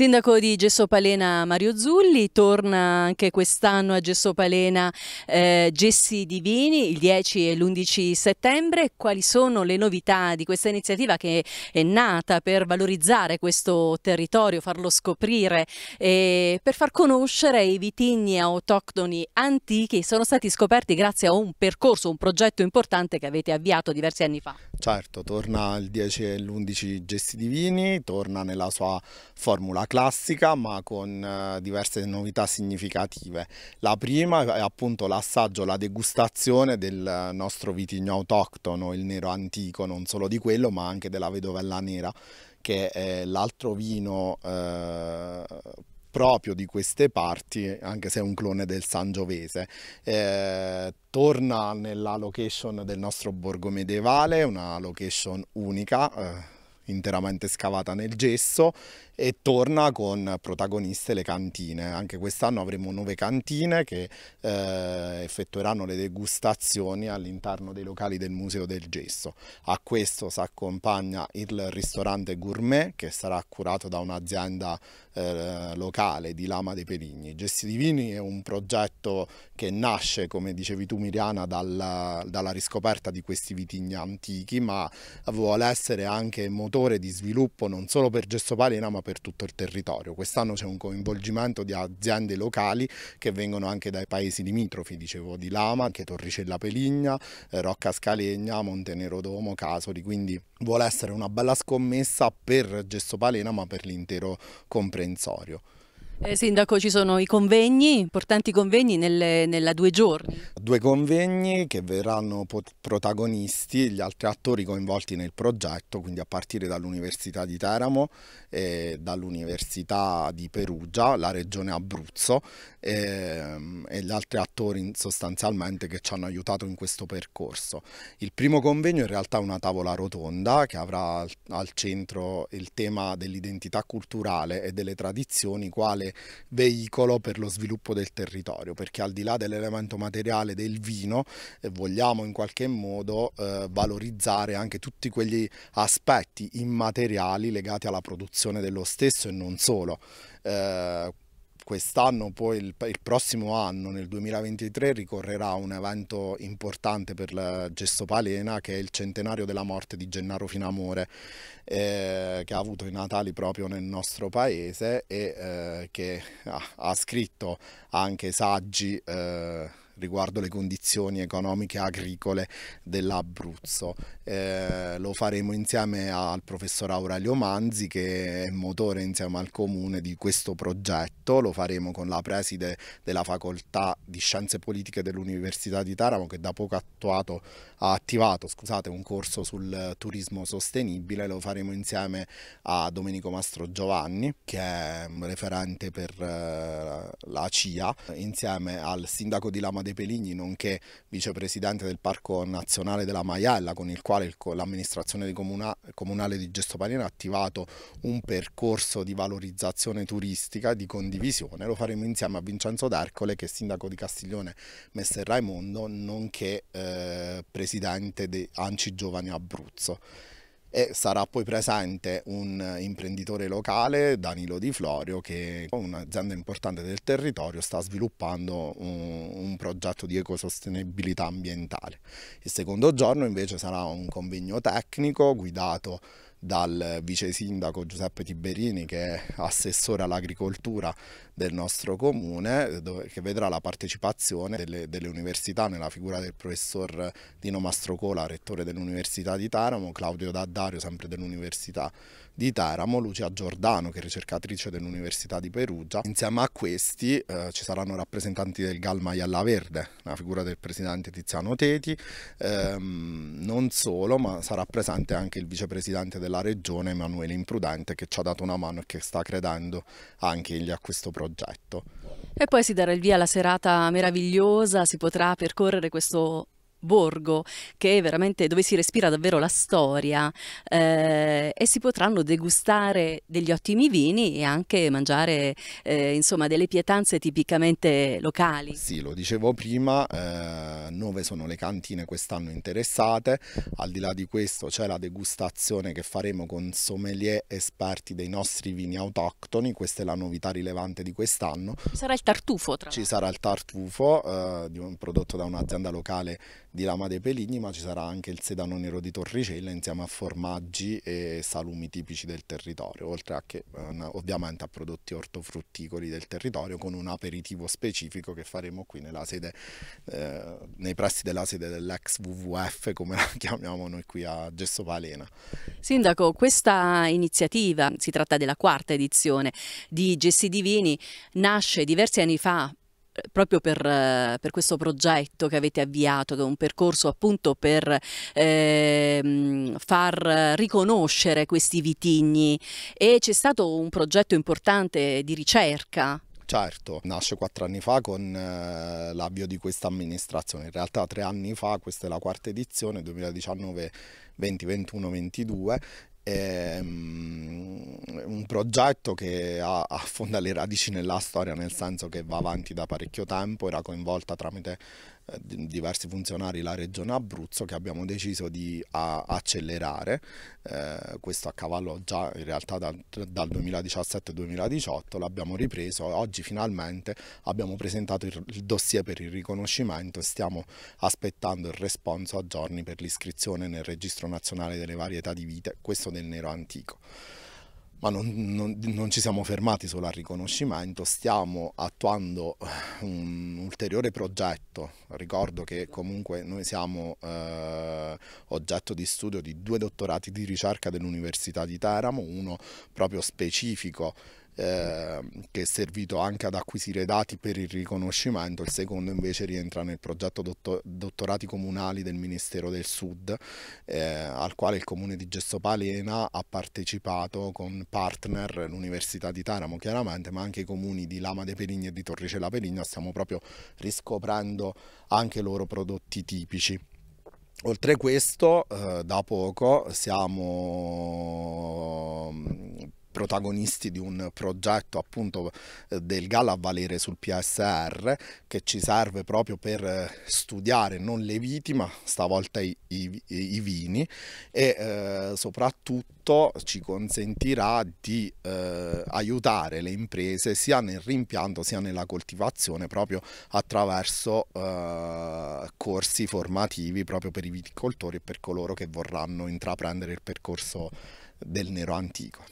Sindaco di Gessopalena Mario Zulli, torna anche quest'anno a Gessopalena eh, Gessi Divini il 10 e l'11 settembre. Quali sono le novità di questa iniziativa che è nata per valorizzare questo territorio, farlo scoprire e per far conoscere i vitigni autoctoni antichi sono stati scoperti grazie a un percorso, un progetto importante che avete avviato diversi anni fa? Certo, torna il 10 e l'11 Gesti Divini, torna nella sua formula classica ma con eh, diverse novità significative. La prima è appunto l'assaggio, la degustazione del nostro vitigno autoctono, il nero antico, non solo di quello ma anche della vedovella nera che è l'altro vino eh, proprio di queste parti, anche se è un clone del Sangiovese. Eh, torna nella location del nostro borgo medievale, una location unica. Eh, interamente scavata nel gesso e torna con protagoniste le cantine. Anche quest'anno avremo nuove cantine che eh, effettueranno le degustazioni all'interno dei locali del Museo del Gesso. A questo si accompagna il ristorante gourmet che sarà curato da un'azienda eh, locale di Lama dei Peligni. Gesti Divini è un progetto che nasce, come dicevi tu Miriana, dalla, dalla riscoperta di questi vitigni antichi, ma vuole essere anche motore fattore di sviluppo non solo per Gesso Palena ma per tutto il territorio. Quest'anno c'è un coinvolgimento di aziende locali che vengono anche dai paesi limitrofi, dicevo di Lama, anche Torricella Peligna, eh, Rocca Scalegna, Montenero Domo, Casoli, quindi vuole essere una bella scommessa per Gesso Palena ma per l'intero comprensorio. Eh, sindaco, ci sono i convegni, importanti convegni nelle, nella due giorni. Due convegni che verranno protagonisti gli altri attori coinvolti nel progetto, quindi a partire dall'Università di Teramo, e dall'Università di Perugia, la Regione Abruzzo eh, e gli altri attori sostanzialmente che ci hanno aiutato in questo percorso. Il primo convegno in realtà è una tavola rotonda che avrà al, al centro il tema dell'identità culturale e delle tradizioni, quale veicolo per lo sviluppo del territorio, perché al di là dell'elemento materiale del vino eh, vogliamo in qualche modo eh, valorizzare anche tutti quegli aspetti immateriali legati alla produzione dello stesso e non solo. Eh, quest'anno, poi il, il, prossimo anno, nel 2023, ricorrerà un evento importante per la Palena che è il centenario della morte di Gennaro Finamore, eh, che ha avuto i Natali proprio nel nostro paese e eh, che ha, ha, scritto anche saggi. Eh, riguardo le condizioni economiche agricole dell'Abruzzo. Eh, lo faremo insieme al professor Aurelio Manzi che è motore insieme al comune di questo progetto, lo faremo con la preside della facoltà di scienze politiche dell'Università di Taramo che da poco attuato, ha attivato scusate, un corso sul turismo sostenibile, lo faremo insieme a Domenico Mastro Giovanni che è un referente per eh, la CIA insieme al sindaco di Lama De Peligni, nonché vicepresidente del Parco Nazionale della Maiella, con il quale l'amministrazione comunale di Gesto Gestopanera ha attivato un percorso di valorizzazione turistica, di condivisione. Lo faremo insieme a Vincenzo D'Arcole, che è sindaco di Castiglione Messer Raimondo, nonché eh, presidente di Anci Giovani Abruzzo e sarà poi presente un imprenditore locale, Danilo Di Florio, che un'azienda importante del territorio sta sviluppando un, un, progetto di ecosostenibilità ambientale. Il secondo giorno invece sarà un convegno tecnico guidato dal vice sindaco Giuseppe Tiberini che è assessore all'agricoltura del nostro comune eh, dove, che vedrà la partecipazione delle, delle, università nella figura del professor Dino Mastrocola, rettore dell'Università di Taramo, Claudio Daddario, sempre dell'Università di Taramo, Lucia Giordano che è ricercatrice dell'Università di Perugia. Insieme a questi eh, ci saranno rappresentanti del GAL Maialla Verde, la figura del presidente Tiziano Teti, ehm, non solo ma sarà presente anche il vicepresidente della regione Emanuele Imprudente che ci ha dato una mano e che sta credendo anche egli a questo progetto oggetto. E poi si darà il via alla serata meravigliosa, si potrà percorrere questo borgo dove si respira davvero la storia eh, e si potranno degustare degli ottimi vini e anche mangiare eh, insomma delle pietanze tipicamente locali. Sì, lo dicevo prima, eh, nove sono le cantine quest'anno interessate, al di là di questo c'è la degustazione che faremo con sommelier esperti dei nostri vini autoctoni, questa è la novità rilevante di quest'anno. sarà il tartufo tra Ci sarà il tartufo eh, di prodotto da un'azienda locale di Lama dei Peligni, ma ci sarà anche il sedano nero di Torricella insieme a formaggi e salumi tipici del territorio, oltre a che ehm, ovviamente a prodotti ortofrutticoli del territorio con un aperitivo specifico che faremo qui sede, eh, nei pressi della sede dell'ex WWF, come la chiamiamo noi qui a Gesso Palena. Sindaco, questa iniziativa, si tratta della quarta edizione di Gessi Divini, nasce diversi anni fa proprio per, per, questo progetto che avete avviato, che è un percorso appunto per eh, far riconoscere questi vitigni e c'è stato un progetto importante di ricerca. Certo, nasce quattro anni fa con eh, l'avvio di questa amministrazione, in realtà tre anni fa, questa è la quarta edizione, 2019 2021 22 è ehm, un progetto che affonda le radici nella storia, nel senso che va avanti da parecchio tempo, era coinvolta tramite eh, diversi funzionari la regione Abruzzo che abbiamo deciso di accelerare, eh, questo a cavallo già in realtà dal, 2017-2018, l'abbiamo ripreso, e oggi finalmente abbiamo presentato il, il dossier per il riconoscimento e stiamo aspettando il responso a giorni per l'iscrizione nel Registro Nazionale delle Varietà di Vite, questo riconoscimento del nero antico. Ma non, non, non ci siamo fermati solo al riconoscimento, stiamo attuando eh, un ulteriore progetto. Ricordo che comunque noi siamo eh, oggetto di studio di due dottorati di ricerca dell'Università di Teramo, uno proprio specifico Ehm, che è servito anche ad acquisire dati per il riconoscimento, il secondo invece rientra nel progetto dottor dottorati comunali del Ministero del Sud, eh, al quale il comune di Gesso Palena ha partecipato con partner l'Università di Taramo chiaramente, ma anche i comuni di Lama de Perigna e di Torricella Perigna, stiamo proprio riscoprendo anche i loro prodotti tipici. Oltre questo, eh, da poco siamo protagonisti di un progetto appunto eh, del Gala a valere sul PSR che ci serve proprio per eh, studiare non le viti ma stavolta i, i, i vini e eh, soprattutto ci consentirà di eh, aiutare le imprese sia nel rimpianto sia nella coltivazione proprio attraverso eh, corsi formativi proprio per i viticoltori e per coloro che vorranno intraprendere il percorso del nero antico.